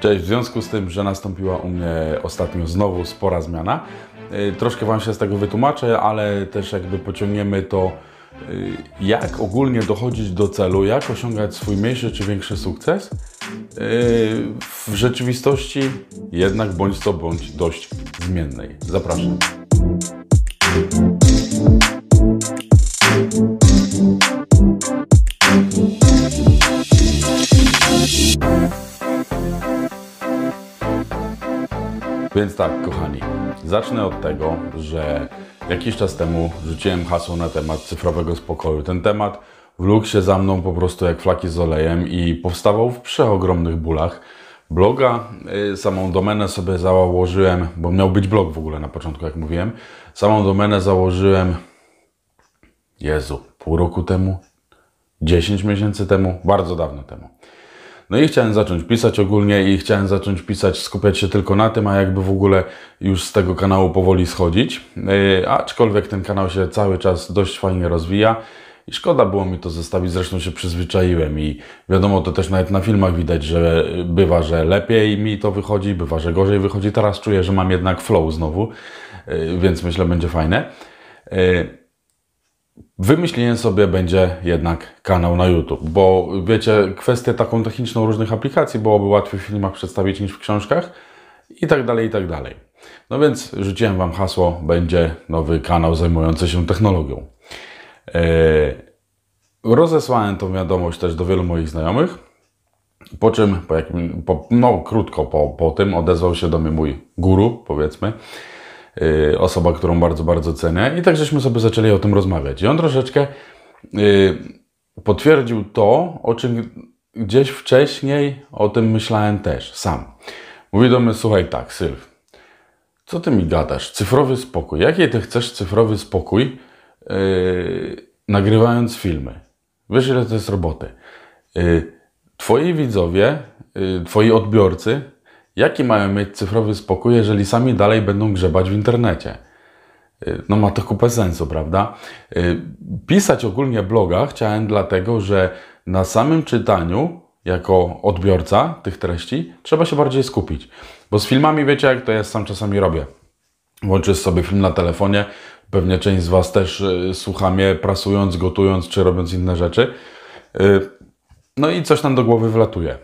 Cześć, w związku z tym, że nastąpiła u mnie ostatnio znowu spora zmiana, y, troszkę Wam się z tego wytłumaczę, ale też jakby pociągniemy to, y, jak ogólnie dochodzić do celu, jak osiągać swój mniejszy czy większy sukces. Y, w rzeczywistości jednak bądź co bądź dość zmiennej. Zapraszam. Więc tak, kochani, zacznę od tego, że jakiś czas temu rzuciłem hasło na temat cyfrowego spokoju. Ten temat wlókł się za mną po prostu jak flaki z olejem i powstawał w przeogromnych bólach. Bloga, y, samą domenę sobie założyłem, bo miał być blog w ogóle na początku, jak mówiłem. Samą domenę założyłem, Jezu, pół roku temu, 10 miesięcy temu, bardzo dawno temu. No i chciałem zacząć pisać ogólnie i chciałem zacząć pisać, skupiać się tylko na tym, a jakby w ogóle już z tego kanału powoli schodzić. E, aczkolwiek ten kanał się cały czas dość fajnie rozwija. I szkoda było mi to zostawić, zresztą się przyzwyczaiłem i wiadomo, to też nawet na filmach widać, że bywa, że lepiej mi to wychodzi, bywa, że gorzej wychodzi. Teraz czuję, że mam jednak flow znowu, e, więc myślę, będzie fajne. E, Wymyśliłem sobie będzie jednak kanał na YouTube, bo wiecie, kwestię taką techniczną różnych aplikacji byłoby łatwiej w filmach przedstawić niż w książkach i tak dalej, i tak dalej. No więc rzuciłem Wam hasło, będzie nowy kanał zajmujący się technologią. E, rozesłałem tą wiadomość też do wielu moich znajomych, po czym, po jakim, po, no krótko po, po tym odezwał się do mnie mój guru, powiedzmy, Y, osoba, którą bardzo, bardzo cenię. I tak żeśmy sobie zaczęli o tym rozmawiać. I on troszeczkę y, potwierdził to, o czym gdzieś wcześniej o tym myślałem też sam. Mówi do mnie, słuchaj tak, Sylw, co ty mi gadasz? Cyfrowy spokój. Jakiej ty chcesz cyfrowy spokój yy, nagrywając filmy? Wiesz, ile to jest roboty. Yy, twoi widzowie, yy, twoi odbiorcy Jaki mają mieć cyfrowy spokój, jeżeli sami dalej będą grzebać w internecie? Y, no ma to kupę sensu, prawda? Y, pisać ogólnie bloga chciałem dlatego, że na samym czytaniu, jako odbiorca tych treści, trzeba się bardziej skupić. Bo z filmami, wiecie jak to jest. sam czasami robię. Włączysz sobie film na telefonie, pewnie część z Was też y, słucha mnie, prasując, gotując czy robiąc inne rzeczy. No i coś tam do głowy wlatuje.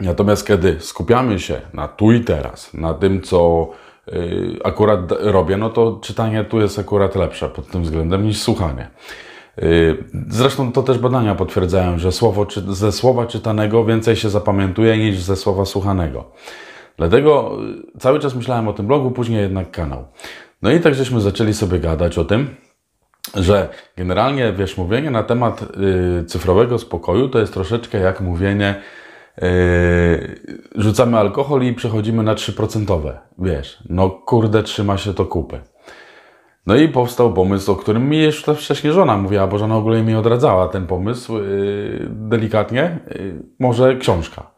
Natomiast kiedy skupiamy się na tu i teraz, na tym, co y, akurat robię, no to czytanie tu jest akurat lepsze pod tym względem niż słuchanie. Y, zresztą to też badania potwierdzają, że słowo, ze słowa czytanego więcej się zapamiętuje niż ze słowa słuchanego. Dlatego y, cały czas myślałem o tym blogu, później jednak kanał. No i tak żeśmy zaczęli sobie gadać o tym, że generalnie wiesz, mówienie na temat cyfrowego spokoju to jest troszeczkę jak mówienie Yy, rzucamy alkohol i przechodzimy na 3%. Wiesz, no kurde, trzyma się to kupy. No i powstał pomysł, o którym mi jeszcze wcześniej żona mówiła, bo żona ogólnie mi odradzała ten pomysł yy, delikatnie, yy, może książka.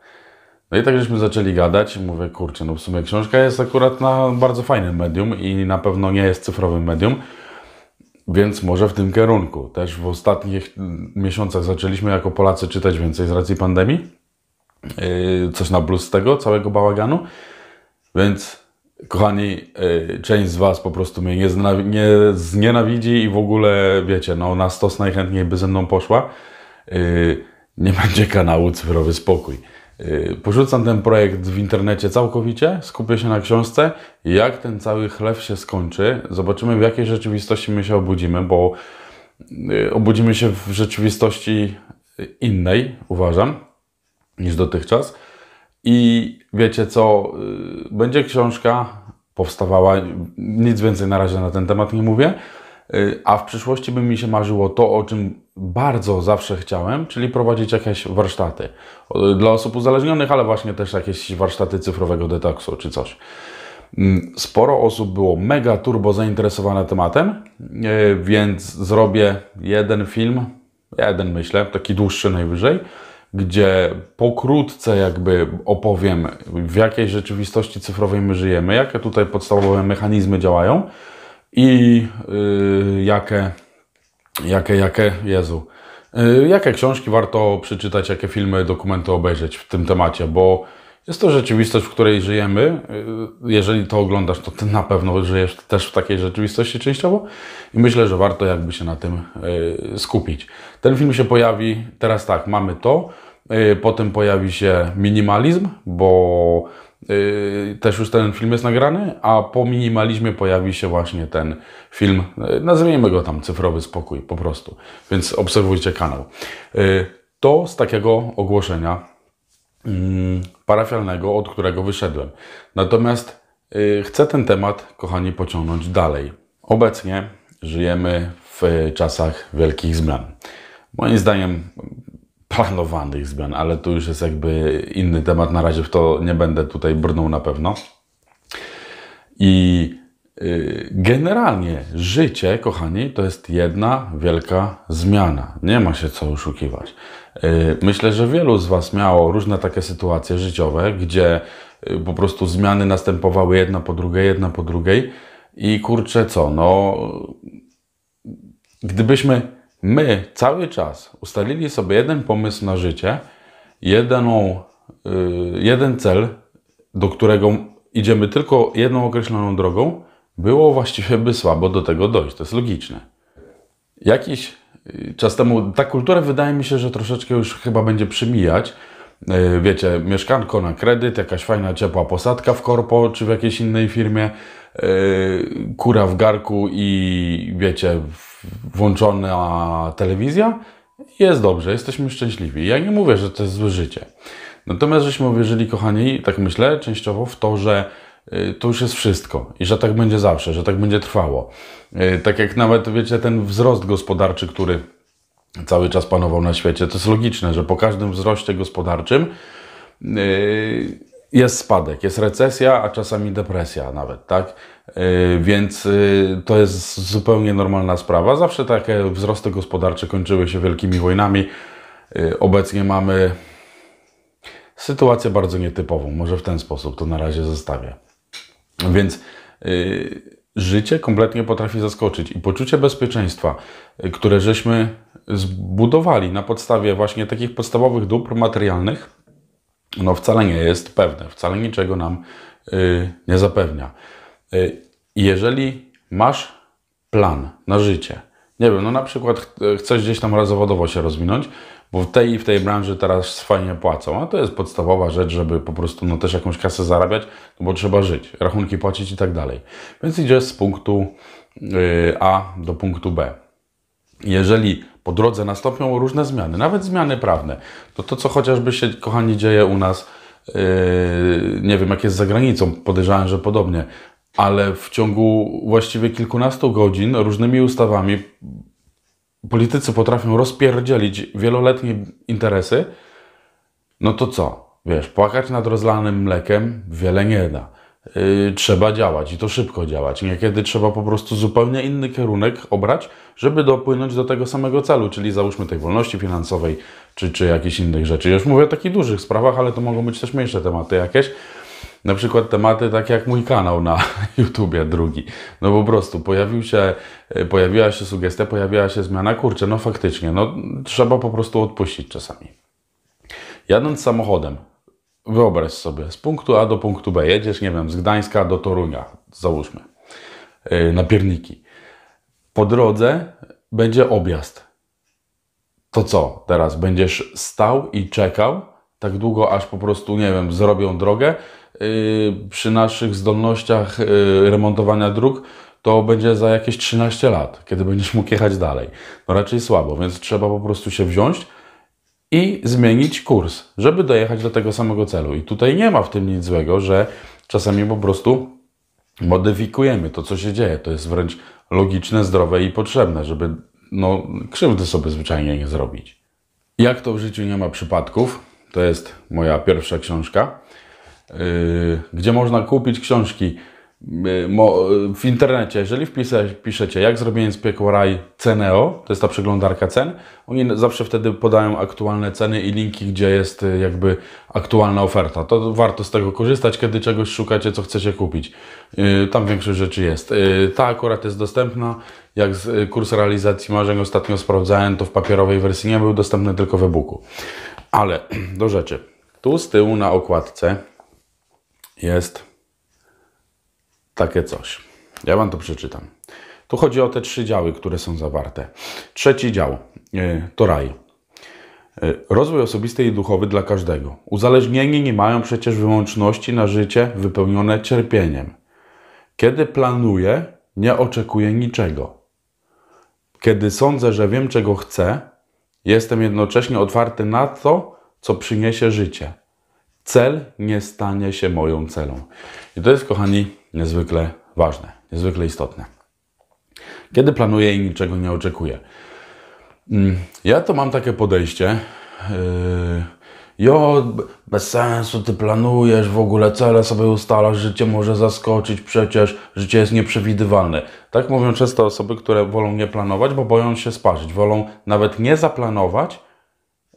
No i tak żeśmy zaczęli gadać, mówię, kurczę, no w sumie książka jest akurat na bardzo fajnym medium i na pewno nie jest cyfrowym medium, więc może w tym kierunku. Też w ostatnich miesiącach zaczęliśmy jako Polacy czytać więcej z racji pandemii Yy, coś na plus z tego całego bałaganu. Więc kochani, yy, część z Was po prostu mnie nie, zna- nie znienawidzi i w ogóle wiecie, no na stos najchętniej by ze mną poszła. Yy, nie będzie kanału Cyfrowy Spokój. Porzucam ten projekt w internecie całkowicie, skupię się na książce. Jak ten cały chlew się skończy, zobaczymy w jakiej rzeczywistości my się obudzimy, bo obudzimy się w rzeczywistości innej, uważam niż dotychczas. I wiecie co, y, będzie książka powstawała, nic więcej na razie na ten temat nie mówię, y, a w przyszłości by mi się marzyło to, o czym bardzo zawsze chciałem, czyli prowadzić jakieś warsztaty dla osób uzależnionych, ale właśnie też jakieś warsztaty cyfrowego detoksu czy coś. Mm, sporo osób było mega turbo zainteresowane tematem, y, więc zrobię jeden film, jeden myślę, taki dłuższy najwyżej, gdzie pokrótce jakby opowiem, w jakiej rzeczywistości cyfrowej my żyjemy, jakie tutaj podstawowe mechanizmy działają i yy, jakie, jakie, jakie, Jezu, yy, jakie książki warto przeczytać, jakie filmy, dokumenty obejrzeć w tym temacie, bo jest to rzeczywistość, w której żyjemy. Jeżeli to oglądasz, to ty na pewno żyjesz też w takiej rzeczywistości częściowo i myślę, że warto jakby się na tym e, skupić. Ten film się pojawi teraz tak, mamy to, e, potem pojawi się minimalizm, bo e, też już ten film jest nagrany, a po minimalizmie pojawi się właśnie ten film, nazwijmy go tam cyfrowy spokój po prostu, więc obserwujcie kanał. To z takiego ogłoszenia Mm, parafialnego, od którego wyszedłem. Natomiast y, chcę ten temat, kochani, pociągnąć dalej. Obecnie żyjemy w czasach wielkich zmian. Moim zdaniem planowanych zmian, ale to już jest jakby inny temat. Na razie w to nie będę tutaj brnął na pewno. I Y, generalnie życie, kochani, to jest jedna wielka zmiana. Nie ma się co oszukiwać. Y, myślę, że wielu z Was miało różne takie sytuacje życiowe, gdzie y, po prostu zmiany następowały jedna po drugiej, jedna po drugiej. I kurczę, co, no, gdybyśmy my cały czas ustalili sobie jeden pomysł na życie, jedną, jeden cel, do którego idziemy tylko jedną określoną drogą, było właściwie by słabo do tego dojść. To jest logiczne. Jakiś y, czas temu ta kultura wydaje mi się, że troszeczkę już chyba będzie przemijać. Y, wiecie, mieszkanko na kredyt, jakaś fajna ciepła posadka w korpo czy w jakiejś innej firmie, y, kura w garku i wiecie, włączona telewizja. Jest dobrze, jesteśmy szczęśliwi. Ja nie mówię, że to jest złe życie. Natomiast żeśmy uwierzyli, kochani, tak myślę, częściowo w to, że Y, to już jest wszystko i że tak będzie zawsze, że tak będzie trwało. Y, tak jak nawet, wiecie, ten wzrost gospodarczy, który cały czas panował na świecie, to jest logiczne, że po każdym wzroście gospodarczym y, jest spadek, jest recesja, a czasami depresja nawet, tak? Więc to jest zupełnie normalna sprawa. Zawsze takie wzrosty gospodarcze kończyły się wielkimi wojnami. Obecnie mamy sytuację bardzo nietypową. Może w ten sposób to na razie zostawię. Więc y, życie kompletnie potrafi zaskoczyć i poczucie bezpieczeństwa, y, które żeśmy zbudowali na podstawie właśnie takich podstawowych dóbr materialnych, no wcale nie jest pewne, wcale niczego nam y, nie zapewnia. Yy, jeżeli masz plan na życie, nie wiem, no na przykład chcesz gdzieś tam zawodowo się rozwinąć, bo w tej i w tej branży teraz fajnie płacą, a to jest podstawowa rzecz, żeby po prostu no, też jakąś kasę zarabiać, no bo trzeba żyć, rachunki płacić i tak dalej. Więc idziesz z punktu y, A do punktu B. Jeżeli po drodze nastąpią różne zmiany, nawet zmiany prawne, to to, co chociażby się, kochani, dzieje u nas, yy, nie wiem, jak jest za granicą, podejrzewam, że podobnie, ale w ciągu właściwie kilkunastu godzin różnymi ustawami politycy potrafią rozpierdzielić wieloletnie interesy, no to co? Wiesz, płakać nad rozlanym mlekiem wiele nie da. Yy, trzeba działać i to szybko działać. Niekiedy trzeba po prostu zupełnie inny kierunek obrać, żeby dopłynąć do tego samego celu, czyli załóżmy tej wolności finansowej, czy, czy jakichś innych rzeczy. Ja już mówię o takich dużych sprawach, ale to mogą być też mniejsze tematy jakieś. Na przykład tematy takie jak mój kanał na YouTubie drugi. No po prostu pojawił się, e, pojawiła się sugestia, pojawiła się zmiana. Kurczę, no faktycznie, no trzeba po prostu odpuścić czasami. Jadąc samochodem, wyobraź sobie, z punktu A do punktu B jedziesz, nie wiem, z Gdańska do Torunia, załóżmy, e, na pierniki. Po drodze będzie objazd. To co teraz? Będziesz stał i czekał tak długo, aż po prostu, nie wiem, zrobią drogę, Y, przy naszych zdolnościach y, remontowania dróg, to będzie za jakieś 13 lat, kiedy będziesz mógł jechać dalej. No raczej słabo, więc trzeba po prostu się wziąć i zmienić kurs, żeby dojechać do tego samego celu. I tutaj nie ma w tym nic złego, że czasami po prostu modyfikujemy to, co się dzieje. To jest wręcz logiczne, zdrowe i potrzebne, żeby no, krzywdy sobie zwyczajnie nie zrobić. Jak to w życiu nie ma przypadków, to jest moja pierwsza książka. Yy, gdzie można kupić książki yy, yy, w internecie, jeżeli wpisać, piszecie jak zrobienie z piekła raj Ceneo, to jest ta przeglądarka cen, oni zawsze wtedy podają aktualne ceny i linki, gdzie jest y, jakby aktualna oferta. To warto z tego korzystać, kiedy czegoś szukacie, co chcecie kupić. Tam większość rzeczy jest. Ta akurat jest dostępna. Jak y, kurs realizacji marzeń ostatnio sprawdzałem, to w papierowej wersji nie był dostępny, tylko w e-booku. Ale do rzeczy. Tu z tyłu na okładce jest takie coś. Ja Wam to przeczytam. Tu chodzi o te trzy działy, które są zawarte. Trzeci dział e, to raj. E, rozwój osobisty i duchowy dla każdego. Uzależnieni nie mają przecież wyłączności na życie wypełnione cierpieniem. Kiedy planuję, nie oczekuję niczego. Kiedy sądzę, że wiem, czego chcę, jestem jednocześnie otwarty na to, co przyniesie życie. Cel nie stanie się moją celą. I to jest, kochani, niezwykle ważne, niezwykle istotne. Kiedy planuję i niczego nie oczekuję? Mm, ja to mam takie podejście. Yy, jo, bez sensu, ty planujesz w ogóle cele sobie ustalasz, życie może zaskoczyć, przecież życie jest nieprzewidywalne. Tak mówią często osoby, które wolą nie planować, bo boją się sparzyć. Wolą nawet nie zaplanować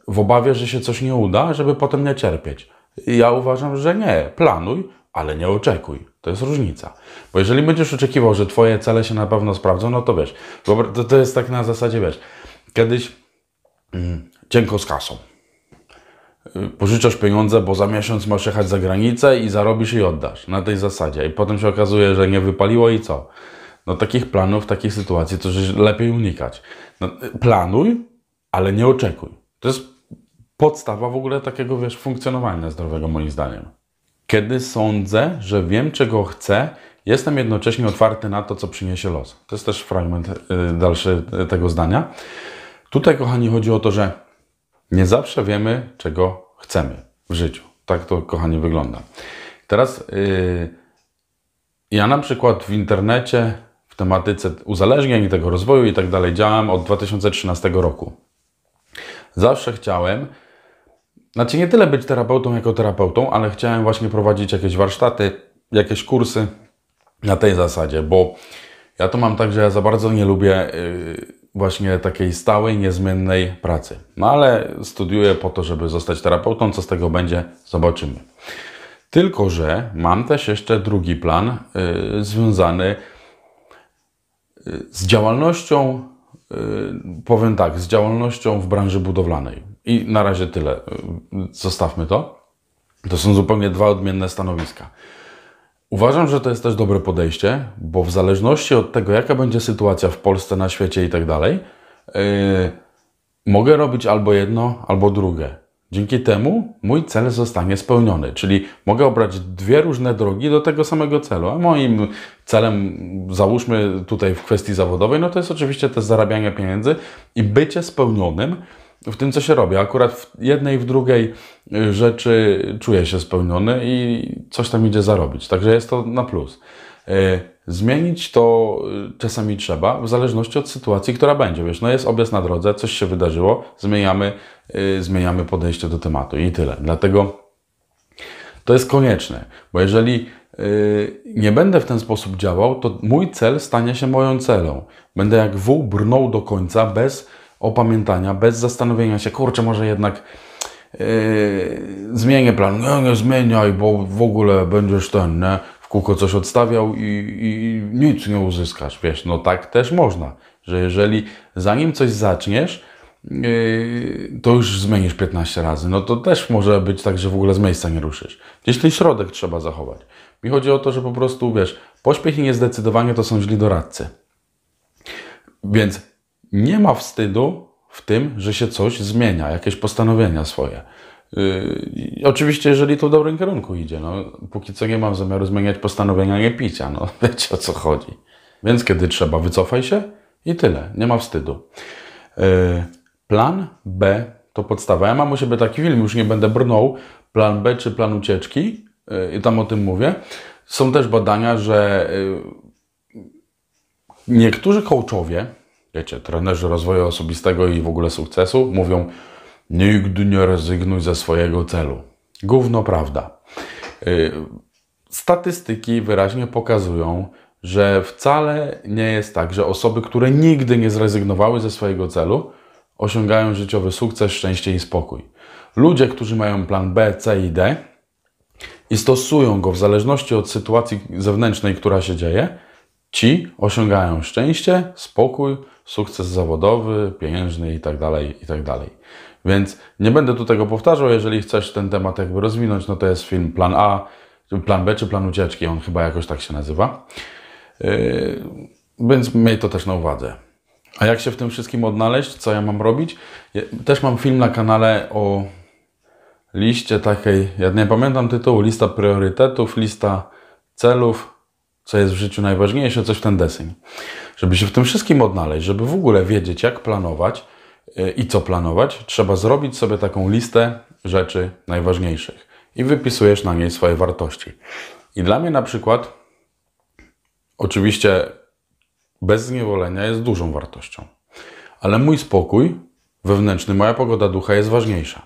w obawie, że się coś nie uda, żeby potem nie cierpieć. Ja uważam, że nie. Planuj, ale nie oczekuj. To jest różnica. Bo jeżeli będziesz oczekiwał, że Twoje cele się na pewno sprawdzą, no to wiesz, to, to jest tak na zasadzie, wiesz, kiedyś mm, cienko z kasą. Y, pożyczasz pieniądze, bo za miesiąc masz jechać za granicę i zarobisz i oddasz. Na tej zasadzie. I potem się okazuje, że nie wypaliło i co? No takich planów, takich sytuacji to lepiej unikać. No, y, planuj, ale nie oczekuj. To jest podstawa w ogóle takiego, wiesz, funkcjonowania zdrowego moim zdaniem. Kiedy sądzę, że wiem, czego chcę, jestem jednocześnie otwarty na to, co przyniesie los. To jest też fragment y, dalszy y, tego zdania. Tutaj, kochani, chodzi o to, że nie zawsze wiemy, czego chcemy w życiu. Tak to, kochani, wygląda. Teraz yy, ja na przykład w internecie, w tematyce uzależnień i tego rozwoju i tak dalej działam od 2013 roku. Zawsze chciałem, znaczy nie tyle być terapeutą jako terapeutą, ale chciałem właśnie prowadzić jakieś warsztaty, jakieś kursy na tej zasadzie, bo ja to mam tak, że ja za bardzo nie lubię y, właśnie takiej stałej, niezmiennej pracy. No ale studiuję po to, żeby zostać terapeutą, co z tego będzie, zobaczymy. Tylko, że mam też jeszcze drugi plan y, związany y, z działalnością, powiem tak, z działalnością w branży budowlanej. I na razie tyle. Zostawmy to. To są zupełnie dwa odmienne stanowiska. Uważam, że to jest też dobre podejście, bo w zależności od tego, jaka będzie sytuacja w Polsce, na świecie i tak dalej, yy, mogę robić albo jedno, albo drugie. Dzięki temu mój cel zostanie spełniony, czyli mogę obrać dwie różne drogi do tego samego celu. A moim celem, załóżmy tutaj w kwestii zawodowej, no to jest oczywiście też zarabianie pieniędzy i bycie spełnionym w tym, co się robi. Akurat w jednej, w drugiej y, rzeczy czuję się spełniony i coś tam idzie zarobić. Także jest to na plus. Y, zmienić to y, czasami trzeba, w zależności od sytuacji, która będzie. Wiesz, no jest obiec na drodze, coś się wydarzyło, zmieniamy, zmieniamy podejście do tematu i tyle. Dlatego to jest konieczne, bo jeżeli nie będę w ten sposób działał, to mój cel stanie się moją celą. Będę jak wół brnął do końca bez opamiętania, bez zastanowienia się, kurczę, może jednak yy, zmienię plan. Nie, no, nie zmieniaj, bo w ogóle będziesz ten, nie? w kółko coś odstawiał i, i nic nie uzyskasz. Wiesz, no tak też można, że jeżeli zanim coś zaczniesz, Yy, to już zmienisz 15 razy. No to też może być tak, że w ogóle z miejsca nie ruszysz. Gdzieś ten środek trzeba zachować. Mi chodzi o to, że po prostu wiesz, pośpiech i niezdecydowanie to są źli doradcy. Więc nie ma wstydu w tym, że się coś zmienia, jakieś postanowienia swoje. Yy, oczywiście, jeżeli to w dobrym kierunku idzie, no, póki co nie mam zamiaru zmieniać postanowienia nie picia, no wiecie o co chodzi. Więc kiedy trzeba, wycofaj się i tyle, nie ma wstydu. Yy, plan B to podstawa. Ja mam u siebie taki film, już nie będę brnął, plan B czy plan ucieczki, yy, i tam o tym mówię. Są też badania, że yy, niektórzy coachowie wiecie, trenerzy rozwoju osobistego i w ogóle sukcesu mówią nigdy nie rezygnuj ze swojego celu. Gówno prawda. Y, statystyki wyraźnie pokazują, że wcale nie jest tak, że osoby, które nigdy nie zrezygnowały ze swojego celu, osiągają życiowy sukces, szczęście i spokój. Ludzie, którzy mają plan B, C i D i stosują go w zależności od sytuacji zewnętrznej, która się dzieje, Ci osiągają szczęście, spokój, sukces zawodowy, pieniężny itd., tak itd. Tak więc nie będę tu tego powtarzał, jeżeli chcesz ten temat jakby rozwinąć, no to jest film Plan A, Plan B czy Plan Ucieczki, on chyba jakoś tak się nazywa. Yy, więc miej to też na uwadze. A jak się w tym wszystkim odnaleźć? Co ja mam robić? też mam film na kanale o liście takiej, ja nie pamiętam tytułu, lista priorytetów, lista celów, co jest w życiu najważniejsze, coś w ten deseń. Żeby się w tym wszystkim odnaleźć, żeby w ogóle wiedzieć, jak planować y, i co planować, trzeba zrobić sobie taką listę rzeczy najważniejszych i wypisujesz na niej swoje wartości. I dla mnie na przykład, oczywiście bez zniewolenia jest dużą wartością, ale mój spokój wewnętrzny, moja pogoda ducha jest ważniejsza.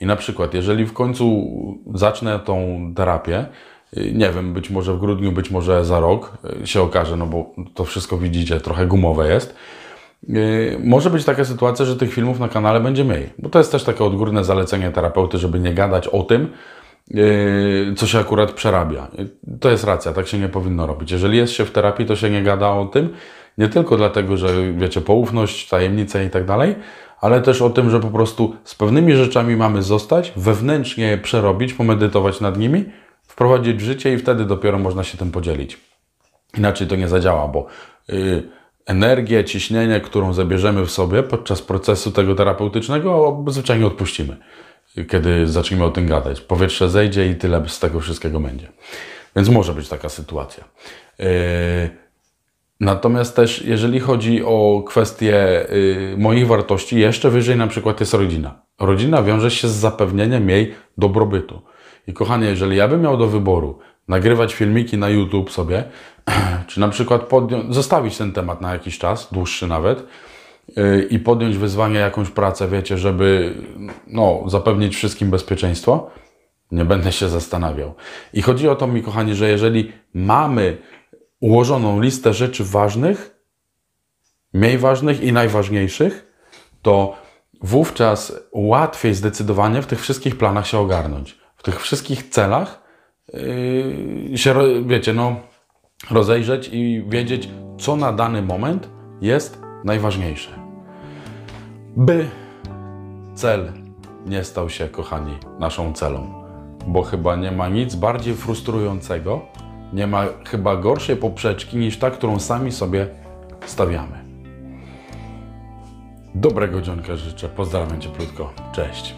I na przykład, jeżeli w końcu zacznę tą terapię, Y, nie wiem, być może w grudniu, być może za rok y, się okaże, no bo to wszystko widzicie, trochę gumowe jest. Y, może być taka sytuacja, że tych filmów na kanale będzie mniej, bo to jest też takie odgórne zalecenie terapeuty, żeby nie gadać o tym, co się akurat przerabia. To jest racja, tak się nie powinno robić. Jeżeli jest się w terapii, to się nie gada o tym, nie tylko dlatego, że wiecie, poufność, tajemnice i tak dalej, ale też o tym, że po prostu z pewnymi rzeczami mamy zostać, wewnętrznie je przerobić, pomedytować nad nimi, wprowadzić w życie i wtedy dopiero można się tym podzielić. Inaczej to nie zadziała, bo yy, energię, ciśnienie, którą zabierzemy w sobie podczas procesu tego terapeutycznego, zwyczajnie odpuścimy, kiedy zaczniemy o tym gadać. Powietrze zejdzie i tyle z tego wszystkiego będzie. Więc może być taka sytuacja. Yy, natomiast też, jeżeli chodzi o kwestie y, moich wartości, jeszcze wyżej na przykład jest rodzina. Rodzina wiąże się z zapewnieniem jej dobrobytu. I kochany, jeżeli ja bym miał do wyboru nagrywać filmiki na YouTube sobie, czy na przykład zostawić ten temat na jakiś czas, dłuższy nawet, yy, i podjąć wyzwanie, jakąś pracę, wiecie, żeby no, zapewnić wszystkim bezpieczeństwo, nie będę się zastanawiał. I chodzi o to mi, kochani, że jeżeli mamy ułożoną listę rzeczy ważnych, mniej ważnych i najważniejszych, to wówczas łatwiej zdecydowanie w tych wszystkich planach się ogarnąć w tych wszystkich celach yy, się, wiecie, no, rozejrzeć i wiedzieć, co na dany moment jest najważniejsze. By cel nie stał się, kochani, naszą celą. Bo chyba nie ma nic bardziej frustrującego, nie ma chyba gorszej poprzeczki niż ta, którą sami sobie stawiamy. Dobrego dzionka życzę. Pozdrawiam Cię plutko. Cześć.